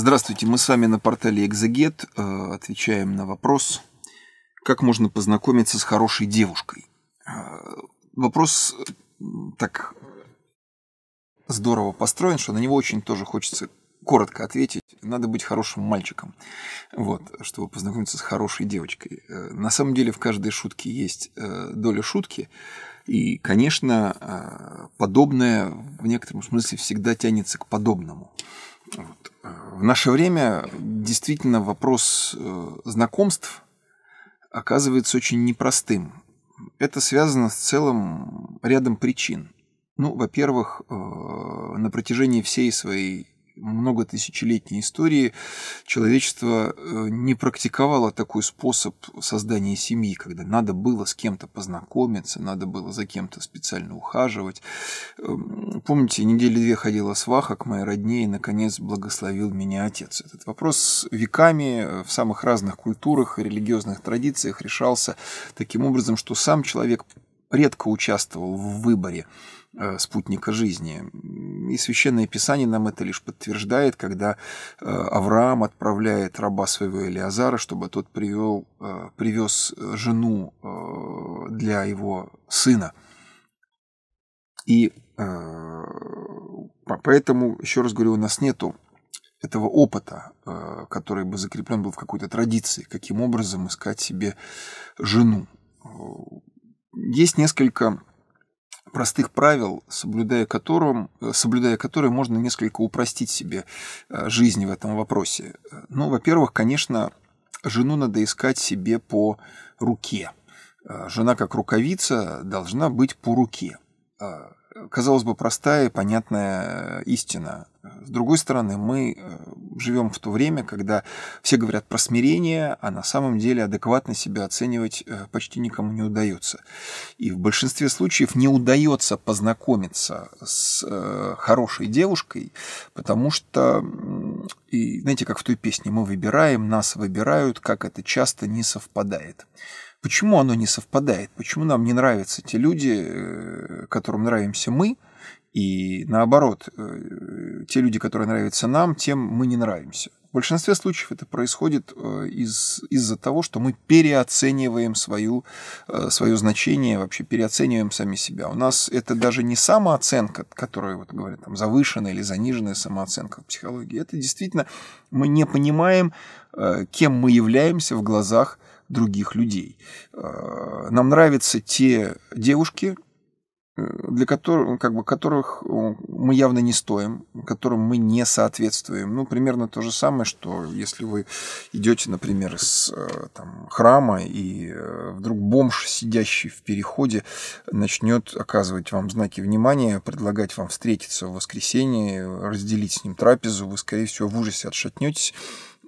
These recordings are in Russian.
Здравствуйте, мы с вами на портале Экзегет э, отвечаем на вопрос, как можно познакомиться с хорошей девушкой. Э, вопрос так здорово построен, что на него очень тоже хочется коротко ответить. Надо быть хорошим мальчиком, вот, чтобы познакомиться с хорошей девочкой. Э, на самом деле в каждой шутке есть доля шутки. И, конечно, подобное в некотором смысле всегда тянется к подобному. Вот. Э, в наше время действительно вопрос э, знакомств оказывается очень непростым. Это связано с целым рядом причин. Ну, во-первых, э, на протяжении всей своей многотысячелетней истории человечество э, не практиковало такой способ создания семьи, когда надо было с кем-то познакомиться, надо было за кем-то специально ухаживать. Эм, помните, недели две ходила сваха к моей родне, и, наконец, благословил меня отец. Этот вопрос веками э, в самых разных культурах и религиозных традициях решался таким образом, что сам человек редко участвовал в выборе Э, спутника жизни. И Священное Писание нам это лишь подтверждает, когда э, Авраам отправляет раба своего Элиазара, чтобы тот привел, э, привез жену для его сына. И поэтому, еще раз говорю, у нас нету этого опыта, который бы закреплен был в какой-то традиции, каким образом искать себе жену. Есть несколько простых правил, соблюдая, которым, э, соблюдая которые можно несколько упростить себе э, жизнь в этом вопросе. Ну, во-первых, конечно, жену надо искать себе по руке. Э, жена как рукавица должна быть по руке казалось бы, простая и понятная э, истина. С другой стороны, мы э, живем в то время, когда все говорят про смирение, а на самом деле адекватно себя оценивать э, почти никому не удается. И в большинстве случаев не удается познакомиться с хорошей девушкой, потому что, и, знаете, как в той песне, мы выбираем, нас выбирают, как это часто не совпадает. Почему оно не совпадает? Почему нам не нравятся те люди, э, которым нравимся мы, и наоборот, э, те люди, которые нравятся нам, тем мы не нравимся? В большинстве случаев это происходит э, из, из-за того, что мы переоцениваем свою, э, свое значение, вообще переоцениваем сами себя. У нас это даже не самооценка, которая, вот говорят, там, завышенная или заниженная самооценка в психологии. Это действительно мы не понимаем, э, кем мы являемся в глазах других людей. Нам нравятся те девушки, Э, для которых, ну, как бы, которых э, мы явно не стоим, которым мы не соответствуем. Ну, примерно то же самое, что если вы идете, например, с э, там, храма, и вдруг бомж, сидящий в переходе, начнет оказывать вам знаки внимания, предлагать вам встретиться в воскресенье, разделить с ним трапезу, вы, скорее всего, в ужасе отшатнетесь,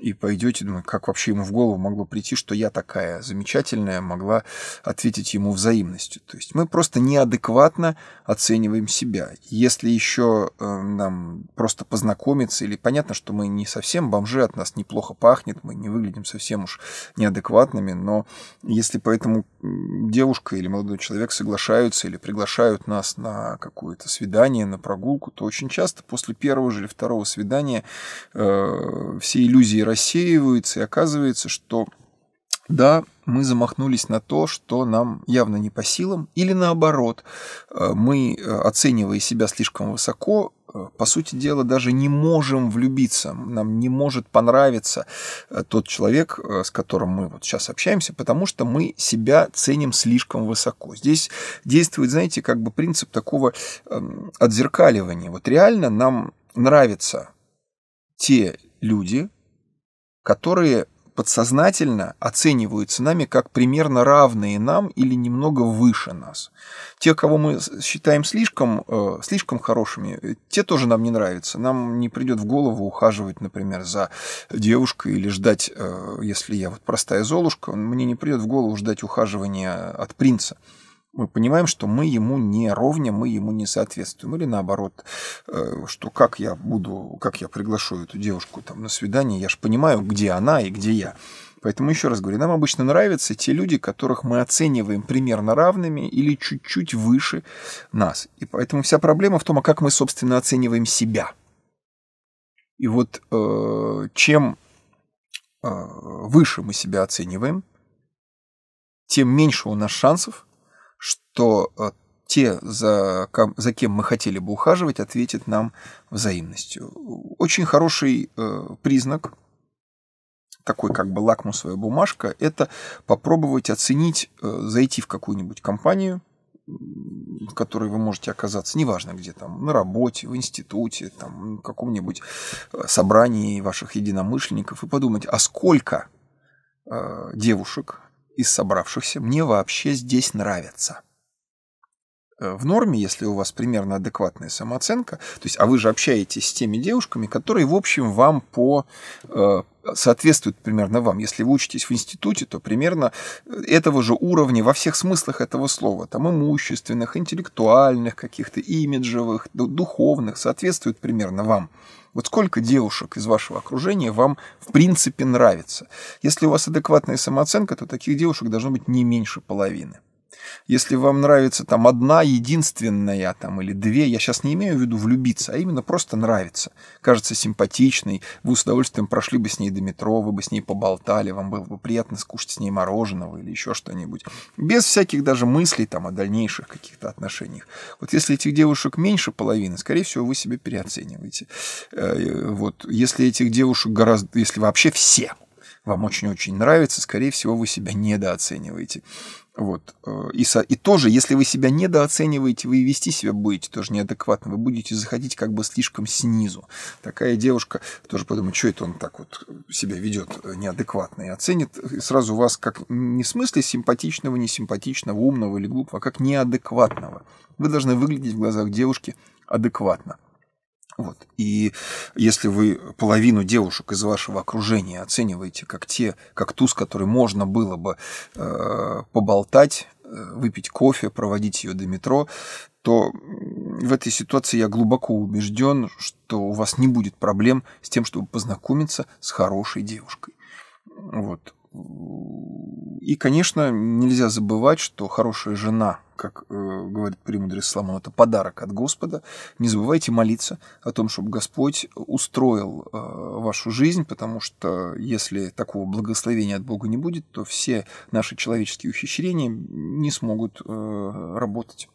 и пойдете, думаю, как вообще ему в голову могло прийти, что я такая замечательная, могла ответить ему взаимностью. То есть мы просто неадекватно оцениваем себя. Если еще э, нам просто познакомиться, или понятно, что мы не совсем бомжи, от нас неплохо пахнет, мы не выглядим совсем уж неадекватными, но если поэтому девушка или молодой человек соглашаются или приглашают нас на какое-то свидание, на прогулку, то очень часто после первого же или второго свидания э, все иллюзии рассеиваются, и оказывается, что да, мы замахнулись на то, что нам явно не по силам, или наоборот, э, мы, э, оценивая себя слишком высоко, э, по сути дела, даже не можем влюбиться, нам не может понравиться тот человек, с которым мы вот сейчас общаемся, потому что мы себя ценим слишком высоко. Здесь действует, знаете, как бы принцип такого эм, отзеркаливания. Вот реально нам нравятся те люди, которые подсознательно оцениваются нами как примерно равные нам или немного выше нас. Те, кого мы считаем слишком, э, слишком хорошими, э, те тоже нам не нравятся. Нам не придет в голову ухаживать, например, за девушкой или ждать, э, если я вот простая золушка, мне не придет в голову ждать ухаживания от принца мы понимаем, что мы ему не ровня, мы ему не соответствуем. Или наоборот, э, что как я буду, как я приглашу эту девушку там на свидание, я же понимаю, где она и где я. Поэтому еще раз говорю, нам обычно нравятся те люди, которых мы оцениваем примерно равными или чуть-чуть выше нас. И поэтому вся проблема в том, а как мы, собственно, оцениваем себя. И вот э, чем э, выше мы себя оцениваем, тем меньше у нас шансов что э, те, за, ком, за кем мы хотели бы ухаживать, ответят нам взаимностью. Очень хороший э, признак, такой как бы лакмусовая бумажка, это попробовать оценить, э, зайти в какую-нибудь компанию, в которой вы можете оказаться, неважно где там, на работе, в институте, там, в каком-нибудь э, собрании ваших единомышленников, и подумать, а сколько э, девушек из собравшихся мне вообще здесь нравятся. Э, в норме, если у вас примерно адекватная самооценка, то есть, а вы же общаетесь с теми девушками, которые, в общем, вам по э, соответствуют примерно вам. Если вы учитесь в институте, то примерно э, этого же уровня во всех смыслах этого слова. Там имущественных, интеллектуальных, каких-то имиджевых, духовных, соответствует примерно вам. Вот сколько девушек из вашего окружения вам в принципе нравится? Если у вас адекватная самооценка, то таких девушек должно быть не меньше половины. Если вам нравится там одна, единственная там или две, я сейчас не имею в виду влюбиться, а именно просто нравится. Кажется симпатичной, вы с удовольствием прошли бы с ней до метро, вы бы с ней поболтали, вам было бы приятно скушать с ней мороженого или еще что-нибудь. Без всяких даже мыслей там о дальнейших каких-то отношениях. Вот если этих девушек меньше половины, скорее всего, вы себя переоцениваете. Э, вот если этих девушек гораздо, если вообще все, вам очень-очень нравится, скорее всего, вы себя недооцениваете. Вот. Э, и, со... и тоже, если вы себя недооцениваете, вы и вести себя будете тоже неадекватно. Вы будете заходить как бы слишком снизу. Такая девушка тоже подумает, что это он так вот себя ведет э, неадекватно и оценит э, и сразу вас как не в смысле симпатичного, несимпатичного, умного или глупого, а как неадекватного. Вы должны выглядеть в глазах девушки адекватно. Вот. И если вы половину девушек из вашего окружения оцениваете как те, как ту, с которой можно было бы э, поболтать, э, выпить кофе, проводить ее до метро, то в этой ситуации я глубоко убежден, что у вас не будет проблем с тем, чтобы познакомиться с хорошей девушкой. Вот. И, конечно, нельзя забывать, что хорошая жена как э, говорит премудрый Соломон, это подарок от Господа. Не забывайте молиться о том, чтобы Господь устроил э, вашу жизнь, потому что если такого благословения от Бога не будет, то все наши человеческие ухищрения не смогут э, работать.